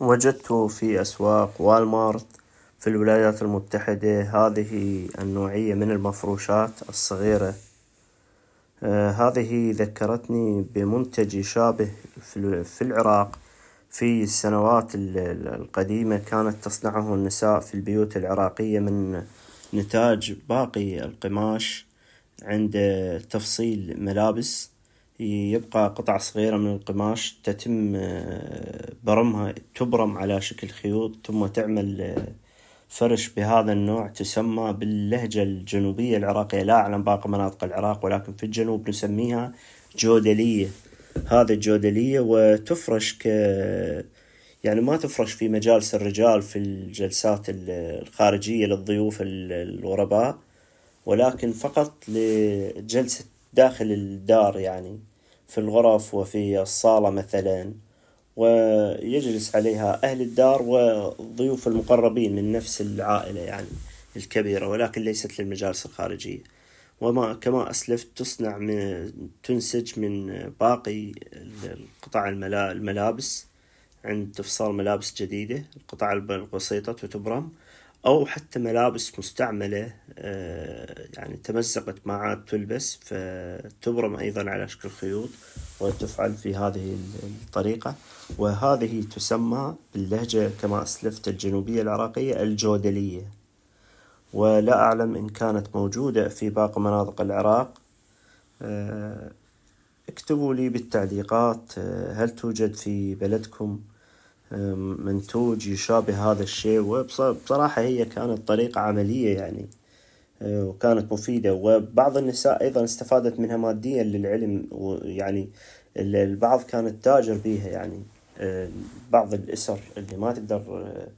وجدت في أسواق والمارت في الولايات المتحدة هذه النوعية من المفروشات الصغيرة آه، هذه ذكرتني بمنتج شابه في العراق في السنوات القديمة كانت تصنعه النساء في البيوت العراقية من نتاج باقي القماش عند تفصيل ملابس يبقى قطع صغيرة من القماش تتم آه، برمها تبرم على شكل خيوط ثم تعمل آه، فرش بهذا النوع تسمى باللهجة الجنوبية العراقية لا أعلم باقي مناطق العراق ولكن في الجنوب نسميها جودلية هذا الجودلية وتفرش ك يعني ما تفرش في مجالس الرجال في الجلسات الخارجية للضيوف الغرباء ولكن فقط لجلسة داخل الدار يعني في الغرف وفي الصالة مثلا ويجلس عليها أهل الدار وضيوف المقربين من نفس العائلة يعني الكبيرة ولكن ليست للمجالس الخارجية وما كما أسلفت تصنع من تنسج من باقي قطع الملابس عند تفصال ملابس جديدة القطع البسيطة وتبرم أو حتى ملابس مستعملة آه، يعني تمزقت ما عاد تلبس فتبرم أيضا على شكل خيوط وتفعل في هذه الطريقة وهذه تسمى باللهجة كما أسلفت الجنوبية العراقية الجودلية ولا أعلم إن كانت موجودة في باقي مناطق العراق آه، اكتبوا لي بالتعليقات آه، هل توجد في بلدكم منتوج يشابه هذا الشيء وبصراحة هي كانت طريقة عملية يعني أه، وكانت مفيدة وبعض النساء أيضا استفادت منها ماديا للعلم ويعني البعض كانت تاجر بيها يعني أه، بعض الأسر اللي ما تقدر أه،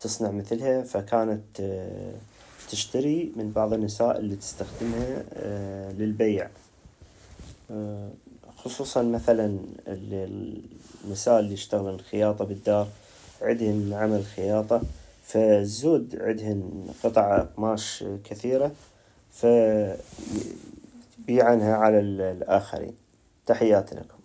تصنع مثلها فكانت تشتري من بعض النساء اللي تستخدمها للبيع خصوصا مثلا النساء اللي يشتغلن خياطة بالدار عندهن عمل خياطة فالزود عندهن قطع قماش كثيرة فبيعنها على الآخرين تحياتي لكم